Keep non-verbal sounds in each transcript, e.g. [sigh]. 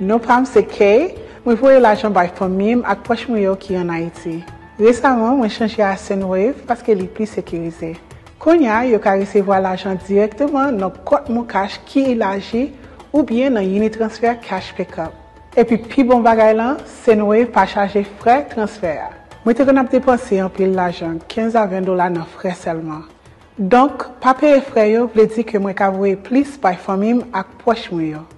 Nou pram se ke, mwen vwe l ajan bay fomim ak pwesh mwyo ki yon a iti. Resaman, mwen chanji a Senwave paske li pli sekirize. Konya, yo ka resevo a l ajan direktman nan kot mwen kaj ki ilaji ou bien nan unit transfer cash pick up. Epi pi bon bagay lan, Senwave pa chanji fre transfer. Mwen te kon ap depanse yon pli l ajan, 15 a 20 dola nan fre selman. Donk, pape e fre yo vle di ke mwen ka vwe plis bay fomim ak pwesh mwyo.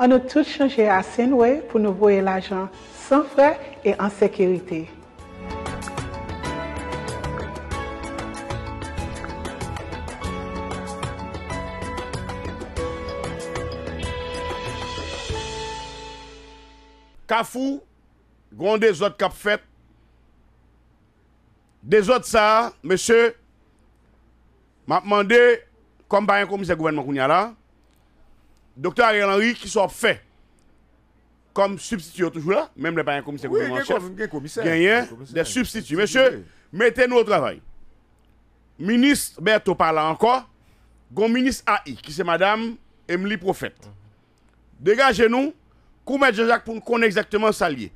On a tout changé à Senway pour nous voyer l'argent sans frais et en sécurité. Kafou, grand des autres cap fait. Des autres ça, monsieur, m'a demandé, comme par un commissaire gouvernement a là, Docteur Ariel Henry qui soit fait comme substitut toujours là, même les pas commissaire oui, y a des substituts. Monsieur, mettez-nous au travail. Ministre par parle encore. Gon ministre AI, qui c'est madame Emily Prophète. Dégagez-nous, Comment Jean-Jacques pour nous connaître exactement ça lié.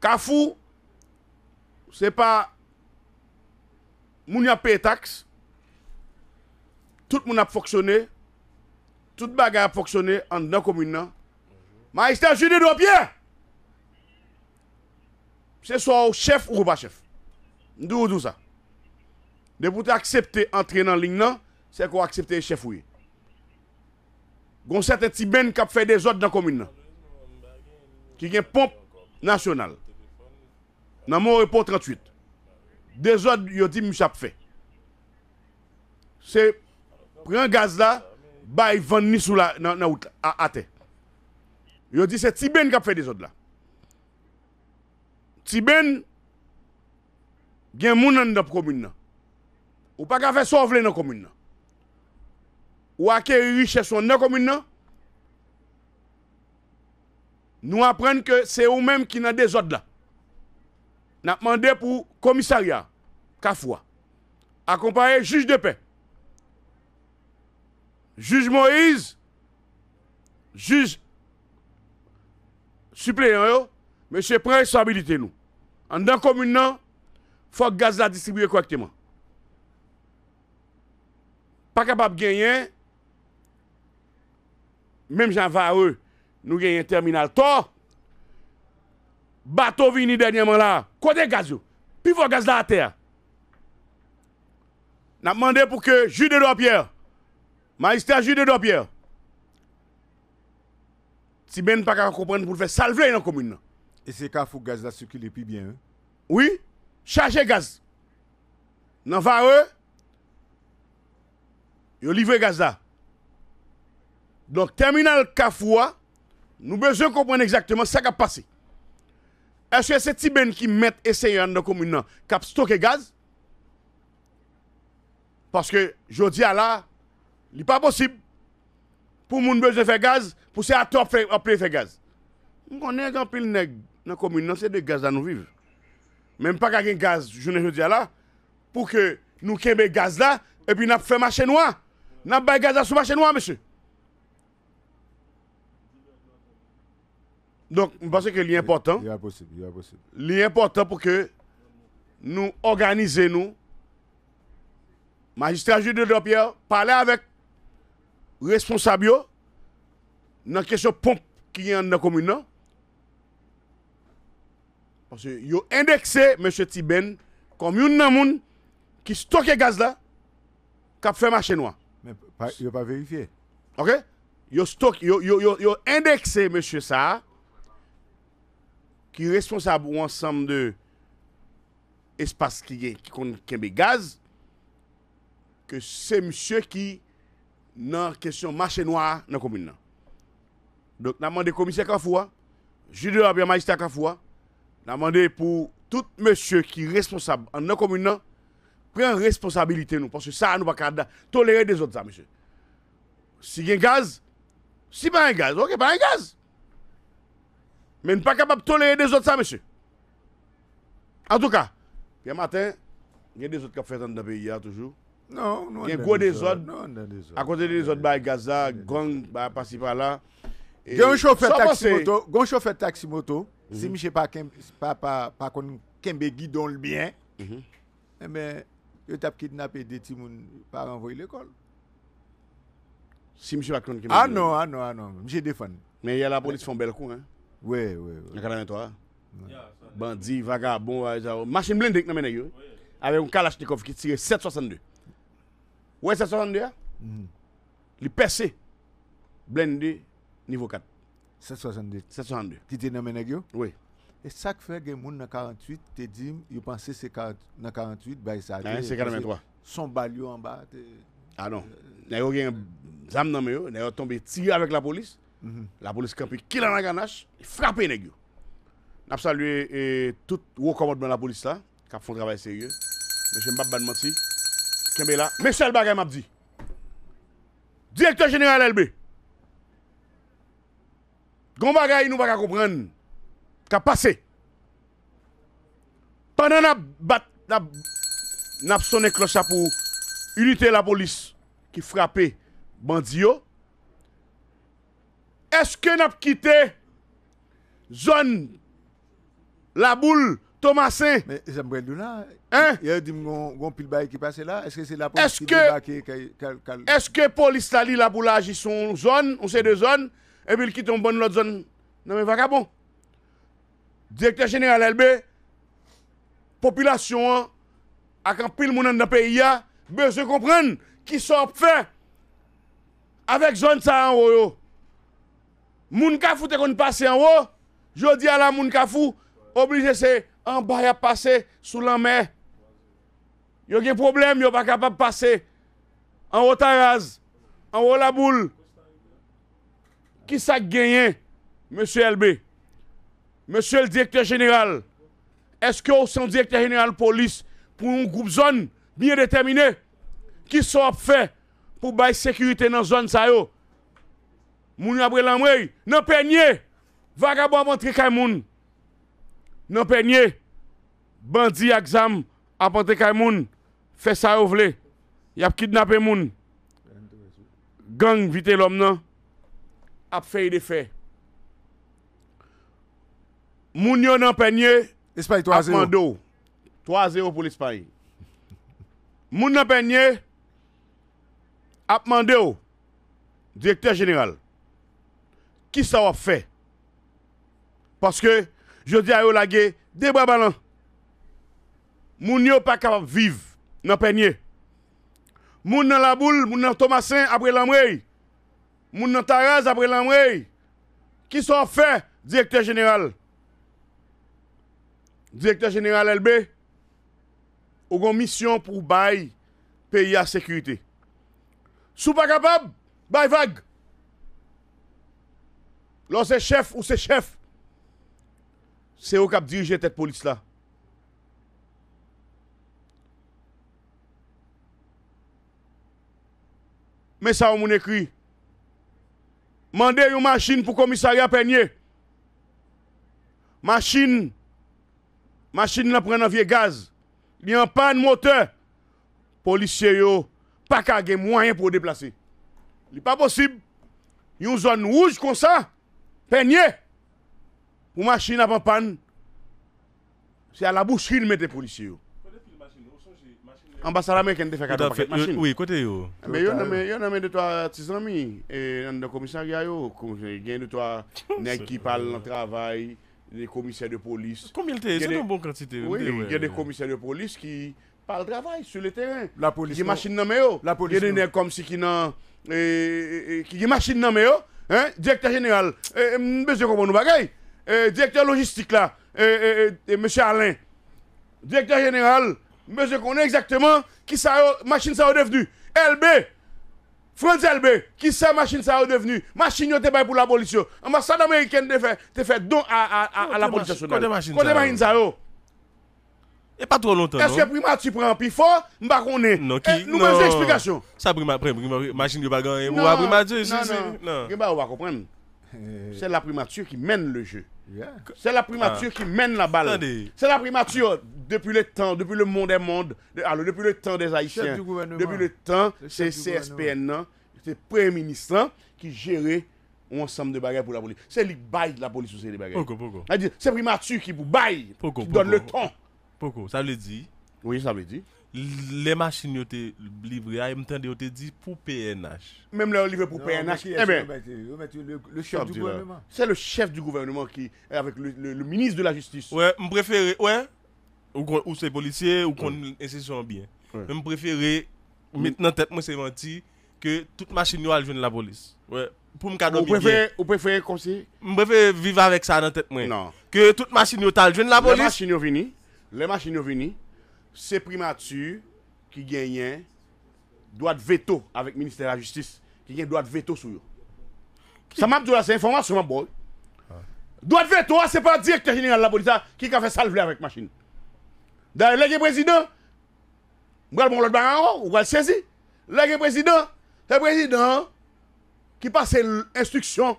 Kafou, c'est pas. Moun paye payé taxe. Tout le monde a fonctionné. Sout bagay ap foksyone an nan komine nan. Ma este a jude do ap ye. Se sou ou chef ou ou pa non? chef. Ndou ou dousa. De pou te aksepte antre nan ling nan. Se kou aksepte chef ou ye. Gon sete ti ben kap fe de zot nan komine nan. Ki gen pomp nasyonal. Nan moun repot 38. De zot yo di mou chap fe. Se pren gaz la. bay vendre ni sous la nan, nan, à, à Yo dit c'est Tiben qui a fait des autres là. Tiben gen moun nan dans commune nan. Ou pas ka faire sauver dans commune nan. Ou des richesse dans commune Nous apprenons que c'est eux-mêmes qui dans des autres là. N'a demandé pour commissariat Kafoua accompagné juge de paix Juge Moïse, juge suppléant, monsieur prenez responsabilité nous. En tant commune, il faut que le gaz la distribuer correctement. Pas capable de gagner, même Jean eux, nous gagnons un terminal tort. Bateau venu dernièrement là, côté gaz, puis faut gaz soit à terre. N'a demandé pour que Jude de Pierre Magistrat Jude Dopierre. Si Ben pas qu'à comprendre pour faire salver dans la commune. Et c'est Kafou gaz là circuler plus bien. Hein? Oui, charger gaz. Dans Vareux, yo livre gaz là. Donc terminal Kafoua, nous besoin comprendre exactement ce qui a passé. Est-ce que c'est Tiben qui met essayant dans la commune pour stocker gaz? Parce que je dis à là, n'est pas possible pour moun besoin faire gaz, pour c'est à top faire faire gaz. On est un pile nèg dans la commune, c'est de gaz à nous vivre. Même pas qu'un gaz, je ne dire là, pour que nous kembe gaz là, et puis nous fait marché noir. Nous pas gaz sur marché noir, monsieur. Donc, je pense que l'important, l'important pour que nous organisions, nous, magistrat Jules de Pierre, parler avec responsable dans la question pompe qui est dans la commune, parce que vous indexé M. Tiben comme une monde qui stocke gaz là, qui a fait marché noir. Mais vous n'avez pas vérifié. Ok? yo a indexé M. Sa, qui est responsable ensemble de espace qui est qui gaz, que c'est monsieur qui dans la question marché noir dans la commune. Donc, nous demandé au commissaire Kafoua, judo et magistrat Kafoua, nous demandé pour tout monsieur qui est responsable dans la commune, prendre responsabilité nous, parce que ça, nous ne pouvons pas tolérer des autres, ça, monsieur. Si il y a un gaz, si pas un gaz, ok, pas un gaz. Mais nous ne pas capable de tolérer des autres, ça, monsieur. En tout cas, hier matin, il y a des autres qui ont fait dans le pays, toujours. Non, non. Il y a gros désordre. À côté des autres, bah, Gaza, gang, bah, par là Il y a un chauffeur taxi-moto, un chauffeur taxi-moto, mhm. si Michel pas pas pas Kembe guidon le bien, mhm. eh bien, il a kidnappé des petits pas envoyer l'école. Si Michel pas Kembe Ah non, ah non, ah non, Michel défend. Mais il y a la police font bel coup, hein. Oui, oui, oui. En toi. Bandit, vagabond, machine blindée, avec un Kalachnikov qui tire 762. Ouais se 62 ya? Li perse. Blende niveau 4. 762. 762. Tu te nan meneg Oui. Oui. ça fait que les monde na 48, te dis, yo panse c'est dans 48, bay sa. Nan, C'est 43. Son balio en bas. Te... Ah non. Euh, n'a yo gen zam n'a la yo, nan yo tombé avec la police, Mm La police ganache, il frapper yo. Je salue le tout de la police polis la, font fon travail sérieux, Mèche pas pas mentir. Mais eh là. Mais m'a dit. Directeur général LB. Gon bagay nous pas comprendre. Qu'a passé. Pendant que bat avons n'a sonné cloche pour unité la police qui frappait bandio. Est-ce que n'a quitté zone la boule Thomasin. Mais Jean-Brel là. hein? il a un un pile bail qui passe là. Est-ce que c'est la police qui Est-ce que police là, boulage pour agir son zone, on sait deux zones, et puis il quitte en bonne autre zone. Non mais vagabond. Directeur général LB, population, avec un pile monde dans le pays, besoin de comprendre qui sont fait avec zone ça en haut. Moun kafou te kon passe en haut, je dis à la moun kafou, obligé c'est en bas, il a passé sous la mer. Il y a des problèmes, il n'est pas capable de passer. En haut, Taraz, en haut, la boule. Qui s'est gagné, monsieur LB? Monsieur le directeur général, est-ce que vous êtes directeur général de police pour un groupe zone bien déterminé? Qui sont fait pour la sécurité dans la zone ça yo? Moun après peignez, non peigné, vagabond montre moun. Non peñe bandi exam, apporter fait ça ou vle a kidnappé moun gang vite l'homme non a fait des faits moun yo nan 3-0 3-0 pour l'Espagne moun nan a directeur général qui ça va faire parce que je dis à eux, lagué, des bras ballants. Moun yo pas capable de vivre dans le peigné. Moun dans la boule, moun dans Thomasin après l'amrey. Moun dans Taraz après l'amrey. Qui sont faits, directeur général? Directeur général LB, ou mission pour bail pays à sécurité. Sou pas capable, bail vague. Lorsque c'est chef ou c'est chef, c'est eux qui dirigé cette police là. Mais ça, on écrit. Mandez une machine pour commissariat Peigné. Machine. Machine là prend un vieux gaz. Il y a un panne moteur. Policiers, yo, pas de moyen pour déplacer. Il n'est pas possible. Une zone rouge comme ça, Peigné. Ou machin apan pan, se ala bous fin mette polisi yo. Ambasara men ken te fek adan paket machin. Oui, kote yo. Ah, yo nanmen [laughs] de to a tiz nami, an de komisar ya yo, gen de to a nek ki pal travay, de komisar de polis. Komilte, se do bon kratite. Oui, gen de komisar de polis ki pal travay, sou le teren. La polis. Gen non. de machin nanme yo. La polis. Gen de nek kom si ki nan, gen de machin nanme yo, hein, direktor general, mbeze komon nou bagay. Eh, directeur logistique là, eh, eh, M. Alain, directeur général, Monsieur connaît exactement qui ça, machine ça est devenue. LB, France LB, qui ça, machine ça est devenue. Machine pas pour la police. Ambassade américaine te fait, fait don à, à, à, la police nationale. des machine ça et pas trop longtemps. Est-ce que Prima tu prends un plus fort Je ne Non, qui Nous explications. Ça, Prima, Prima, machine de bagarre. Prima, tu. Non, non. non, on va comprendre. Euh, c'est la primature qui mène le jeu. C'est la primature ah. qui mène la balle. C'est la primature depuis le temps, depuis le monde des mondes, depuis le temps des Haïtiens, depuis le temps, c'est CSPN, hein. c'est Premier ministre hein, qui gérait un ensemble de bagages pour la police. C'est lui qui baille la police ou des bagages. C'est primature qui vous baille, qui donne le temps. Ça le dit. Oui, ça veut dire les machines ont été livrées, ils ont dit pour PNH. Même là, on livré pour PNH. Eh ben, le, chef du gouvernement. C'est le chef du gouvernement qui, avec le, ministre de la Justice. Ouais, je préfère, ou, ou c'est policier, ou qu'on ouais. bien. Je préfère, maintenant, tête, c'est menti, que toute machine été livrées pour la police. Ouais. Pour me cadrer bien. Vous préférez comme Je préfère vivre avec ça dans la tête. Moi. Non. Que toute machine été a joué la police. Les machines sont venues. Les machines c'est primature qui gagne droit de veto avec le ministère de la Justice, qui gagne droit de veto sur eux. Ça m'a dit, c'est information, ma boy ah. Droit de veto, c'est pas le directeur général de la police qui a fait ça avec machine. D'ailleurs, le président, vous avez l'autre on vous le saisir. Le président, le président qui passe l'instruction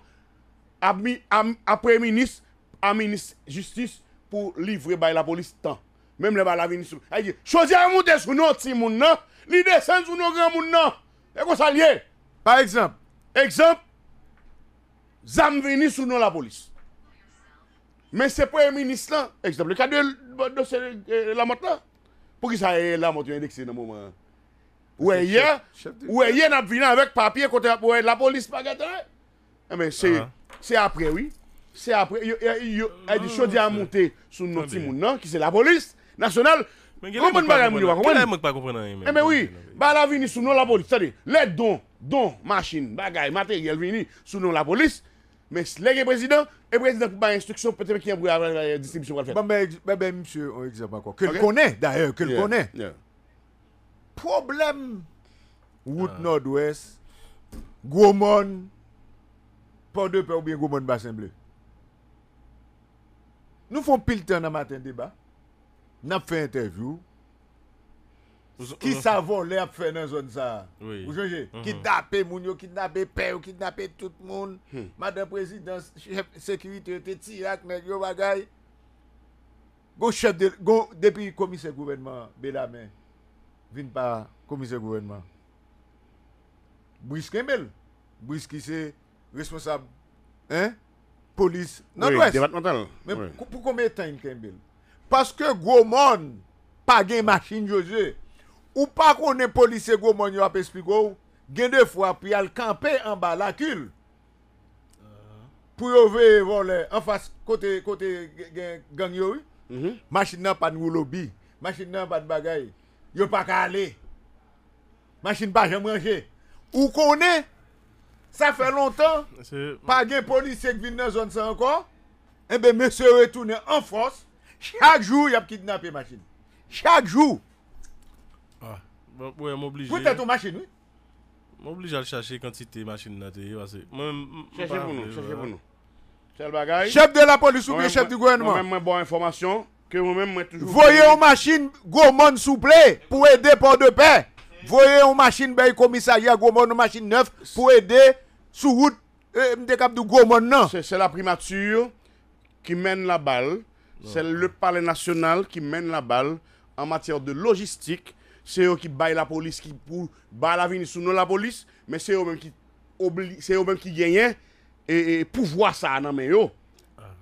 après ministre, à ministre justice pour livrer bah, la police temps. Même le la sous. Elle dit, choisir un monde sous nos petit moun nan, li descend sous nos grand moun nan. Et qu'on s'allie. Par exemple, exemple, zam vini sous nous la police. Mais c'est premier ministre là, exemple, le cas de, euh, la motte là, pour qui ça est la dit que dans le moment. est hier, ouais, hier, n'a venu avec papier côté la police pas gâté. Eh, mais c'est ah. c'est après, oui. C'est après. Il y a des choses à monter sur nos non? qui c'est la police national. Mais vous ne comprenez pas. Vous ne comprenez pas. Mais eh ben oui, la vini sous nous la police. C'est-à-dire, les dons, dons, machines, bagailles, matériel venir sous nous la police. Mais le président, le président pour avoir instruction, peut-être qu'il y a pour avoir la distribution. Mais monsieur, on exemple encore. Que le connaît, d'ailleurs, que le connaît. Problème. Ah. Route Nord-Ouest, gomon Port de Paix ou bien gomon bassin Bleu. Nous faisons pile temps dans matin débat. N ap fè intervjou. Ki sa von lè ap fè nan zon sa? Ou jonge? Mm-hmm. Ki dapè moun yo, ki dapè pè yo, ki dapè tout moun. Madè prezidans, sekiritè, tè tsyak, mèk, yo wagay. Go, depi komise gouvernement bel amè. Vin pa komise gouvernement. Bouis Kembel. Bouis ki se responsab polis. Non wè. Pou kome tan il Kembel? Parce que gros monde, pas de machine, Josué. Ou pas qu'on est policier, gros monde, il a expliqué, il y a deux fois, puis y a campé en bas, la cul. Pour ouvrir voler en face, côté, côté gang, Machine n'a pas de lobby. Machine n'a pas de bagaille. Il n'y a pas qu'à aller. Machine pas, de manger. Ou qu'on est, ça fait longtemps, pas de policier qui vient dans la zone ça encore. Eh bien, monsieur retourne en France... Chaque jour, il y a kidnappé machine. Chaque jour. Ah, êtes ouais, m'oblige. Peut-être ton machine, oui. M'oblige à le chercher quantité machine là, parce euh, Cherchez pour hein. nous, cherchez pour nous. C'est bagage. Chef de la police ou bien chef du gouvernement. Moi-même, bonne information. Que moi-même, moi toujours. Voyez une machine, gourmand souple, pour aider port de paix. Voyez une machine, ben, commissariat, Gomon une machine neuve, pour aider sous route, euh, de du gourmand, non. C'est la primature qui mène la balle. C'est le palais national qui mène la balle en matière de logistique. C'est eux qui baillent la police, qui pour baillent la vie sous nous la police, mais c'est eux-mêmes qui, c'est eux qui gagnent et, pouvoir ça dans mes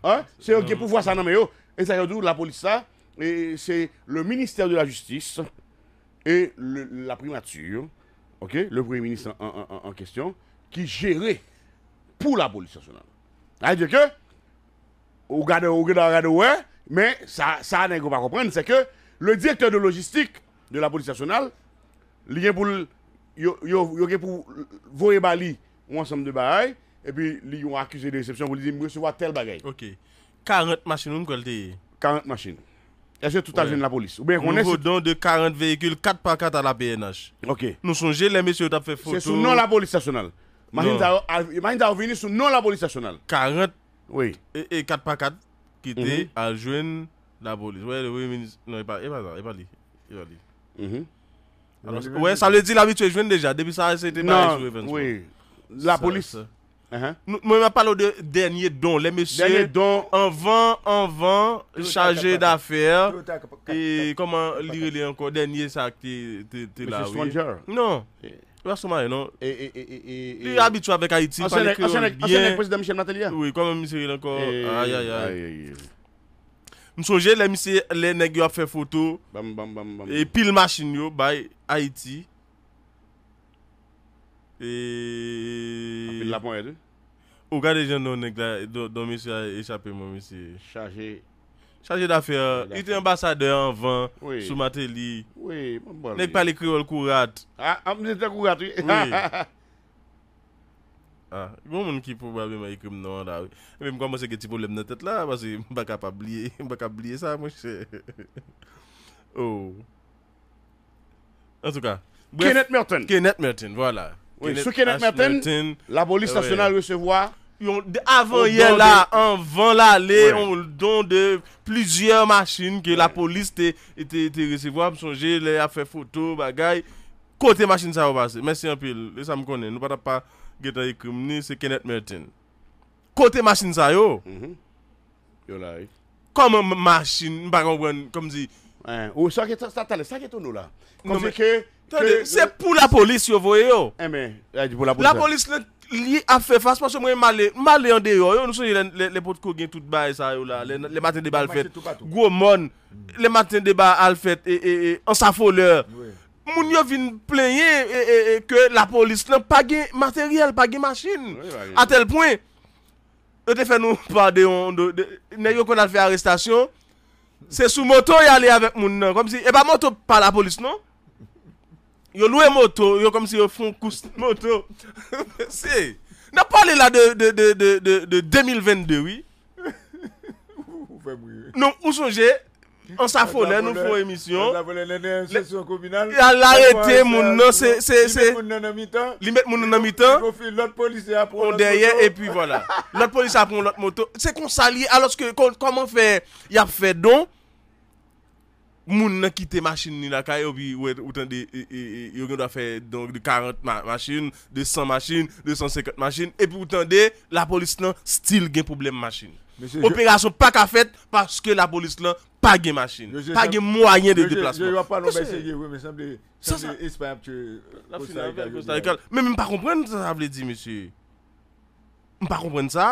ah, hein? C'est eux qui pouvoir ça dans mes Et ça, la police, ça, c'est le ministère de la Justice et la primature, ok, le premier ministre en, question, qui gère pour la police nationale. Ça veut dire que, au gars au mais ça, ça n'est pas comprendre, c'est que le directeur de logistique de la police nationale, il a pour, pour voyer Bali un ensemble de et puis ils ont accusé de réception pour dire, recevoir tel bagage. Ok. 40 machines, nous, 40 machines. Est-ce que tout à vu la police Ou bien on est. de 40 véhicules 4 x 4 à la PNH. Ok. Nous songeons, les messieurs, avez fait photo. C'est sous non la police nationale. Imagine, venu sous non la police nationale. 40 oui. et, 4 x 4 ki te mhm. non, mhm. a non, jwen la polis. Uh-huh. Wey, le wey menis... Non, e eh. pa zan, e pa li. Wey, sa le di la vi twe jwen deja. Depi sa, se te ba rejou e ven. La polis. Mwen ma palo de denye don. Le mesye don anvan, anvan, chaje da fer. E koman li li ankon denye sak te la vi. Mwen se swanjar. Non. Basman e non? E, e, e, e, e. e. Li yo habitu avek Haiti. Asen rek, asen rek. Asen rek posi da Michel Nathalia? Oui, kwa mwen misi yon kon. Ay, ay, ay, ay. M soje le misi, le neg yo a fe foto. Bam, bam, bam, bam, bam. E pil masin yo bay Haiti. E, e, e, e. A pil lapon e de? Ou gade gen nou neg la, do, do misi a esape mwen misi. Echaje. Chache da fe, yi te ambasade an van sou ma teli. Oui, mwen ban li. Nèk pale kriol kou rat. Ha, am zete kou rat, oui. Oui. Ha, yi bon moun ki pou wabe mwen ekrim nan wanda. Mwen mwen kwa mwen seke ti pou lemne tet la, mwen seke mwen baka pa bliye, mwen baka bliye sa mwen seke. Ou. En tout ka. Kenneth Merton. Kenneth Merton, voilà. Kenneth Merton. Sou Kenneth Merton, la bolis ah nasional wesevoa. Avon yè la, anvan la lè, on don de plijè machin ke la polis te resevo ap sonje, lè a fè foto, bagay. Kote machin sa yo basè. Mèsi anpil, lè sa m konè. Nou pata pa geta yè koum, ni se Kenneth Merton. Kote machin sa yo, mhm. yon la yè. Koman machin, bagan wè, komzi. O sa ke ton nou la? Komi ke? Se pou la polis yo voye yo. La polis le Li ap fe fasyon mwen male, male yon de yon, yon sou yon le pot kou gen tout ba yon sa yon la, le maten de ba al fet, gwo mon, le maten de ba al fet, e, e, e, ansafo lè, moun yon vin plenye e, e, e, e, ke la polis nan, pa gen materyel, pa gen masin, a tel pwen, yon te fè nou pa de yon, de, de, ne yon kon al fet arrestasyon, se sou moto yon alè avèk moun nan, kom si, e eh ba moto pa la polis nan, Yo loue moto, yo kom si yo foun kous moto. Se, [laughs] nou pale la de 2022. Nou, ou sonje, an sa founen, nou foun emisyon. Ya la ete moun nan, se, se, se. Li met moun nan an mi tan. Lout polis ya proun lout moto. On derye, epi wala. Lout polis ya proun lout moto. Se kon sali, aloske, komon fè, ya fè donk. moun nan kite masjin ni la kaye, ou tan de, yon gwen dwa fe, donk, de 40 masjin, de 100 masjin, de 150 masjin, epi ou tan de, la polis nan, still gen problem masjin. Operasyon pa ka fet, paske la polis nan, pa gen masjin, pa gen mwa gen de deplasman. Je yon pa nan besege, wè, mwen sempde, sempde, espèm, kou sa yon kal, mwen pa komprene sa, sa vle di, mwen pa komprene sa.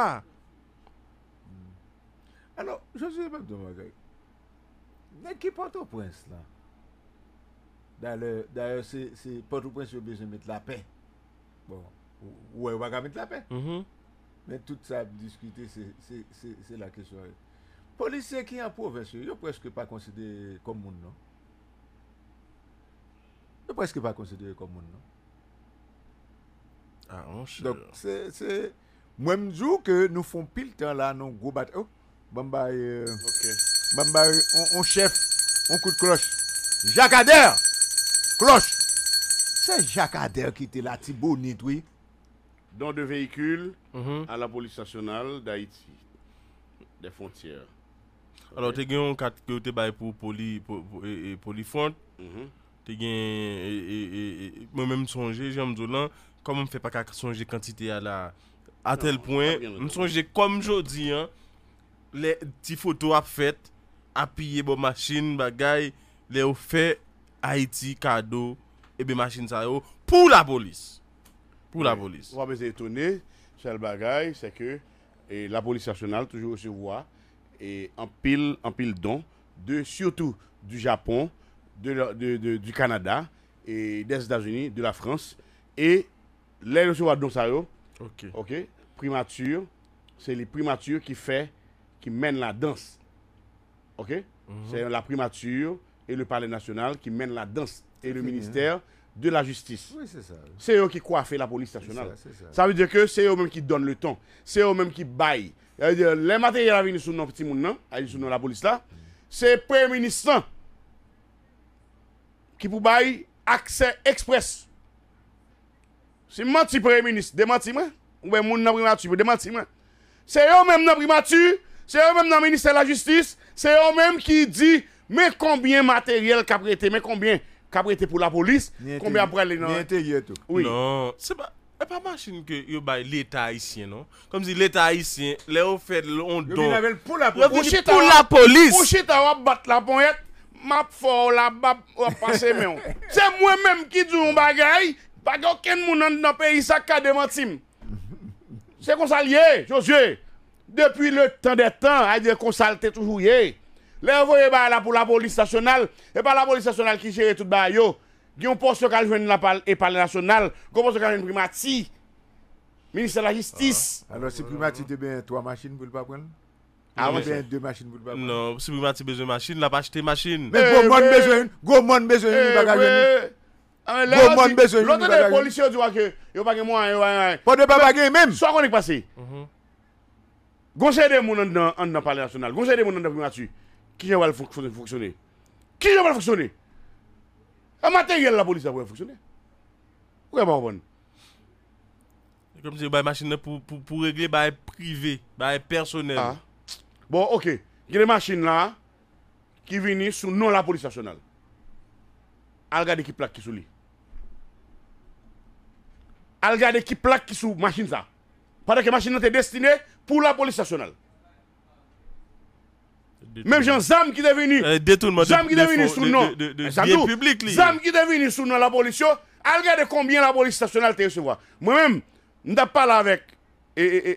Ano, jose mwen dwen, mwen jay, Men ki pote ou prens la? Da le, da yo se, se pote ou prens yo beje met la pen. Bon, ou e wak a met la pen. Men mm-hmm. tout sa diskute se, se, se, se la kesyon e. Polise ki an poveche, yo preske pa konsede komoun non? Yo preske pa konsede komoun non? A, ah, anche. Don, se, se, mwemjou ke nou fon pil tan la non gwo bat. O, bamba e... Ok. Mbè mbè, on chèf, on kou de kloch. Jacques Adère! Kloch! Se Jacques Adère ki te la ti bonit, oui? Don de vehikul a la poli stational d'Haïti. De fontyè. Alors te gen yon kat ki yo te bay pou poli fon. Te gen, mè mè msonje, jè mdou lan, kom m fè pa kak msonje kantite a la, a tel poin. Msonje, kom jodi, le ti foto ap fèt apiye bon masjin bagay le ou fe Haiti kado e be masjin sa yo pou la bolis pou la bolis pou api se etone chal bagay se ke la bolis asyonal toujou ou se wwa e anpil anpil don de surtout du Japon de du Kanada e desda jeni de la Frans e le ou se wwa don sa yo ok ok primatur se li primatur ki fe ki men la dans ok OK mhm. C'est la primature et le Palais national qui mènent la danse et le hein. ministère de la justice. c'est eux qui coiffent la police nationale. Ça, veut dire que c'est eux-mêmes qui donnent le temps C'est eux-mêmes qui baillent. Les matériels à venir sur nos petits hein, sous la police là, mhm. c'est le Premier ministre qui pour baille accès express. C'est menti Premier ministre, démenti moi. Ou bien mon la primature, démenti moi. C'est eux même dans primature Se yo menm nan minister la justis, se yo menm ki di, me konbyen materyel ka prete, me konbyen ka prete pou la polis, konbyen aprele nan... Ni ente yeto. Non, se ba, e pa bachin ke yo bay l'eta isyen, non? Kom zi l'eta isyen, le ou fede l'on don. Yo mi lavel pou la polis. Ou chit a wap bat la pon yet, map fò wap, wap apase men. Se mwen menm ki djou m bagay, bagay oken mounan nan pe isaka de matim. Se kon salye, yo zye. Depuis le temps des temps, a dit qu'on salte toujours. Les envoyés bah, là pour la police nationale, et pas la police nationale qui gère tout le monde. Il y a un poste qui a la et par le national, un poste qui a primati, ministre de la Justice. Ah. Alors, si primati, tu bien trois machines pour le pas prendre ah, oui. bien deux machines pour pas bagage. Non, si vous avez besoin de machine, n'a pas acheté machine. Mais gros eh, monde besoin, gros monde besoin de eh, bagage. Ah, gros monde besoin de bagage. L'autre tu vois que yo pas moyen. Pas de bagage même. Soit qu'on est passé. Mm-hmm. Gonzé des gens dans le Parlement national, de des gens dans la primature, qui va fonctionner Qui va fonctionner Un matériel, la police va fonctionner. Oui, bon, bon. Comme si une bah, machine pour, pour, pour régler bail privé, bail personnel. Ah. Bon, ok. Il y a une machines là qui viennent sous non la police nationale. Al regarder qui plaque qui sous lui. Al regarder qui plaque qui sous machine ça. que que machine est destinée pour la police nationale. Même Jean Zam qui est venu. Euh, Zam qui est venu sous nom. Zam qui est venu sous nom la police. Regardez combien la police nationale te recevoir. Moi-même, je parle avec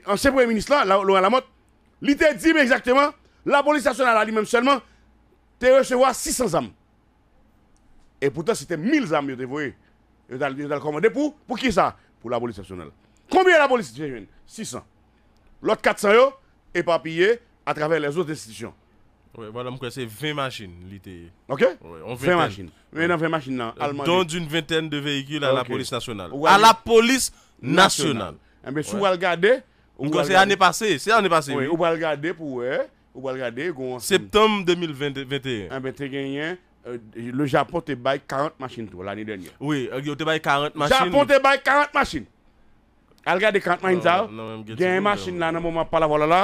ancien Premier ministre, Laurent Lamotte. Il te dit exactement, la police nationale a lui-même seulement, te recevoir 600 âmes. Et pourtant, c'était 1000 âmes que vous as commandé pour, pour qui ça Pour la police nationale. Combien la police nationale 600. L'autre 400 yo, papillé à travers les autres institutions. Oui, voilà, c'est 20 machines. OK? Ouais, on 20 machines. Mais dans 20 machines, là, Dont une vingtaine de véhicules à la police nationale. À la police nationale. Mais si vous regardez. C'est l'année passée. C'est l'année passée. Oui, vous regarder pour. Vous regarder. Septembre 2021. Eh euh, le Japon te baille 40 machines l'année dernière. Oui, il euh, te bail 40 machines. Japon te baille 40 machines. Al gade kant main non, ta, non, gen yon masin la nan mou mwa pala vola la,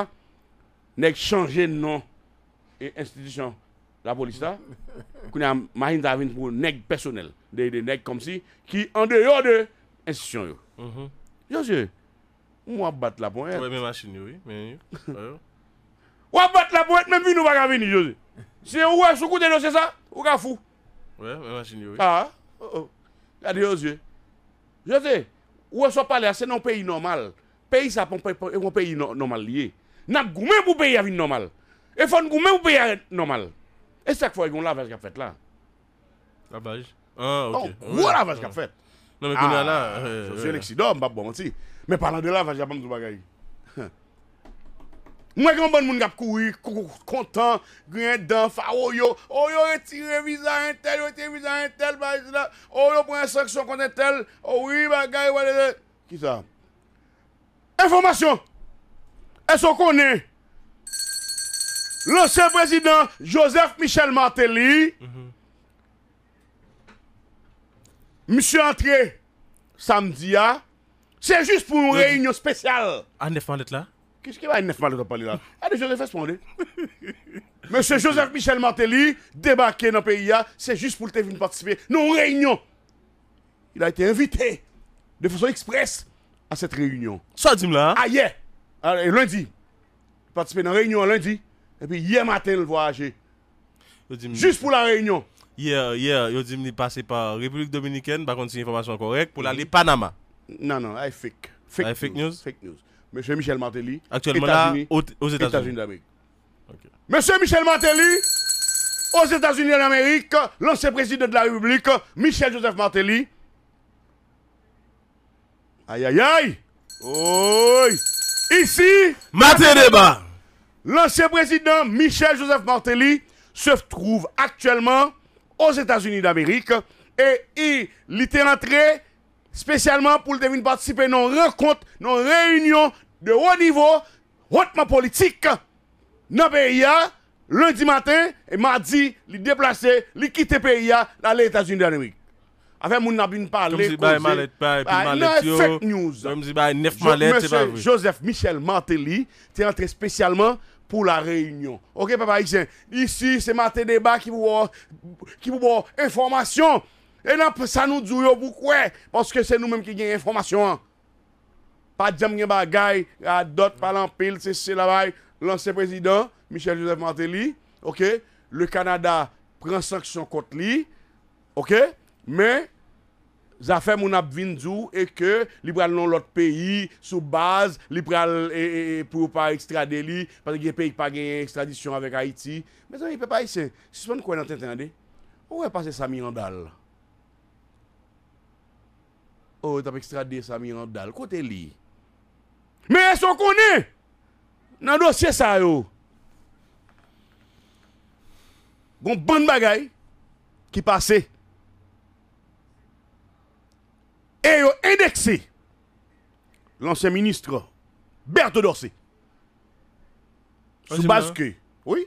neg chanje nan e institisyon la polis ta, kwenye main ta vin pou neg personel, dey dey neg kom si, ki an dey an dey, en stisyon yo. Mhm. Yo se, mwa bat la pou et. Mwen men masin yo, men yo. Mwa [laughs] bat la pou et, men vin nou baga vini, yo se. Se yon wè choukouten yo se sa, wè gafou. Mwen masin yo, yo se. Ha, ah, ha, ha, o, oh, o, oh. gade yo se. Yo se, yo se. Ou e so pale ase nan peyi normal. Peyi sa apon e peyi normal liye. Nan gomem ou peyi avin normal. E fon gomem ou peyi normal. E se ak fwa yon e lavaj gafet la? Lavaj? Ah, An, kwa lavaj gafet? Nan me kou nala. Sosye leksidom, bab bon ansi. Me pala de lavaj yapan zou bagay. Mwen gen yon bon moun gap kou yi, kou kou kontan, gwen den, fwa woy oh, yo, woy oh, yo yon ti revisa yon tel, woy ti revisa yon tel, woy yon pou yon seksyon konten tel, woy oh, yon bagay woy de de. Ki sa? Enfomasyon! Eso konen! Lò se prezident Joseph Michel Martelly, mi mm-hmm. sou antre samdi ya, ah. se jist pou yon reynyon spesyal. An defan let la? Kèchè ki ba yon nef malot ap pale la? A de josef espande. Mèche josef Michel Martelly, debakè nan peyi ya, se jist pou lte vin patisipe. Non, reynyon! Il a ete invité, de foson ekspres, a set reynyon. Sò a dim la? A ye! A lundi. Patisipe nan reynyon a lundi. E pi ye maten l vo aje. Jist pou la reynyon. Ye, ye, yo dim ni pase pa Republik Dominikèn, ba konti yon informasyon korek, pou la li Panama. Nan nan, hay fake. Hay fake ah, news? Fake news. Monsieur Michel Martelly. Actuellement aux, États-Unis d'Amérique. Monsieur Michel Martelly, aux États-Unis d'Amérique, l'ancien président de la République, Michel Joseph Martelly. Aïe, aïe, aïe. ici, Maté débat. L'ancien président Michel Joseph Martelly se trouve actuellement aux États-Unis d'Amérique et il était entré spécialement pour le participer à nos rencontre, Nos réunion de haut niveau, hautement politique, dans le pays, lundi matin, et mardi, il déplacer, il quitte le pays, dans les États-Unis d'Amérique. Avec mon n'a Comme si pas, puis fake news. Comme si neuf Joseph Michel Martelly, tu es entré spécialement pour la réunion. Ok, papa ici, c'est Martin Débat qui vous qui vous information. Et là, ça nous dit pourquoi. Parce que c'est nous-mêmes qui gagnons information. Hein. pa djam gen ba gay, a dot palan pil, se se la bay, lansen prezident, Michel Joseph Martelly, ok, le Kanada pren saksyon kote li, ok, men, zafè moun ap vin djou, e ke, li pral non lot peyi, sou baz, li pral, e, e, e, pou pa ekstradeli, pwede gen peyi pa gen ekstradisyon avek Haiti, men zon yi pe pa ese, se sepon kwen an ten ten de, ou e pase Samir Andal, ou oh, e tap ekstradeli Samir Andal, kote li, Mè yè sò konè nan dosye sa yo. Gon ban bagay ki pase. E yo endekse lansè ministre Berthodorse. Sou baske. Oui.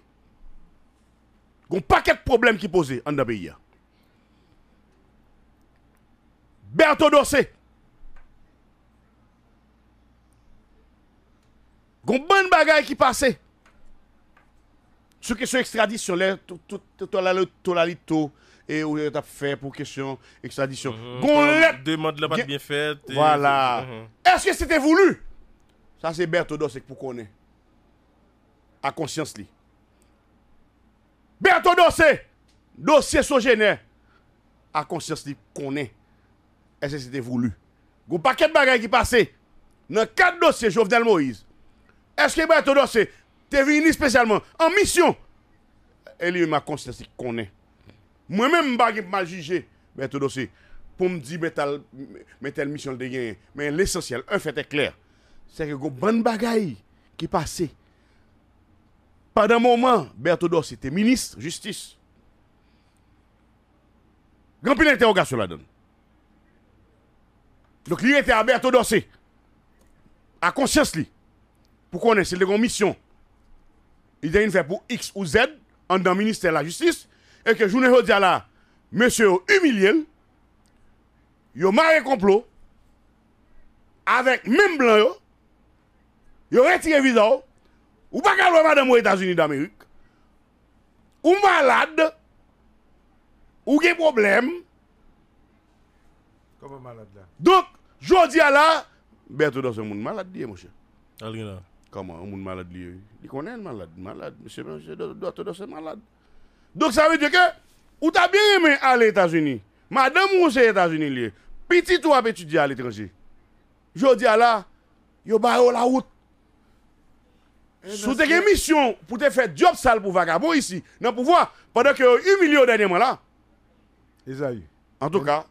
Gon pakèt problem ki pose andabeya. Berthodorse. Berthodorse. Gon bonne bagaille qui passait. Sur question extradition, là, tout la tout et où fait pour question extradition. Gon demande la pas bien faite. Voilà. Est-ce que c'était voulu? Ça c'est Berthe Dossek pour qu'on À conscience li. Berthe dossier sogéné. À conscience li qu'on Est-ce que c'était voulu? Gon paquet de bagaille qui passait. Dans quatre dossiers Jovenel Moïse. Eske Berto Dossi te vini spesyalman an misyon? E li yon ma konstansi konen. Mwen men mbagi pa ma jije Berto Dossi pou mdi betal metel misyon de genyen. Men l'esensyal, an fet e kler, se ke go ban bagay ki pase pa dan mouman Berto Dossi te ministre, justis. Gampi nan te oga sou la don? Lo kliye te a Berto Dossi a konsyans li pour qu'on ait une mission. Il a une fait pour X ou Z en dans que ministère de la Justice. Et que je vous dis là, monsieur humilié, il a marré complot avec même blanc, il a retiré visa, ou pas de madame aux États-Unis d'Amérique, ou malade, ou des problème Comment malade là? Donc, je dis à là, bientôt dans ce monde malade, dit, monsieur. Kama, an moun malade liye. Di konen malade, malade. Mese mwen, do te dosen malade. Dok sa ve di ke, ou ta bi yeme al Etajini. Madan moun se Etajini liye. Peti tou apet tu di al Etajini. Jodi ala, yo bayo la wout. Sou te gen mission, pou te fet job sal pou vaga bo isi. Nan pou vwa, padak yo yu milio dene mwen la. Ezaïe. En tout ka.